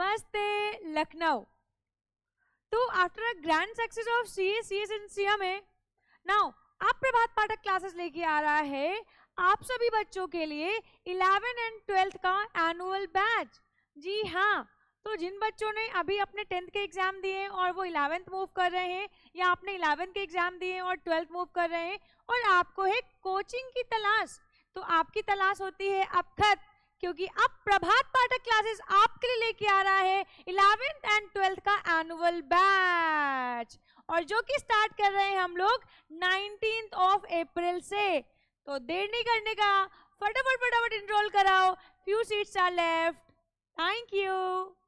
नमस्ते लखनऊ तो after a grand success of C A C S in C M A now अब प्रभात पाठक classes लेके आ रहा है आप सभी बच्चों के लिए इलेवन एंड ट्वेल्थ का एनुअल बैच जी हाँ तो जिन बच्चों ने अभी अपने टेंथ के एग्जाम दिए और वो इलेवेंथ मूव कर रहे हैं या आपने इलेवेंथ के एग्जाम दिए और ट्वेल्थ मूव कर रहे हैं और आपको है कोचिंग की तलाश तो आपकी तलाश होती है अब खत क्योंकि अब प्रभात पाठक क्लासेस आपके लिए लेके आ रहा है इलेवेंथ एंड ट्वेल्थ का एनुअल बैच और जो कि स्टार्ट कर रहे हैं हम लोग नाइनटीन ऑफ अप्रैल से तो देर नहीं करने का फटाफट फटाफट इनरोल कराओ few seats are left thank you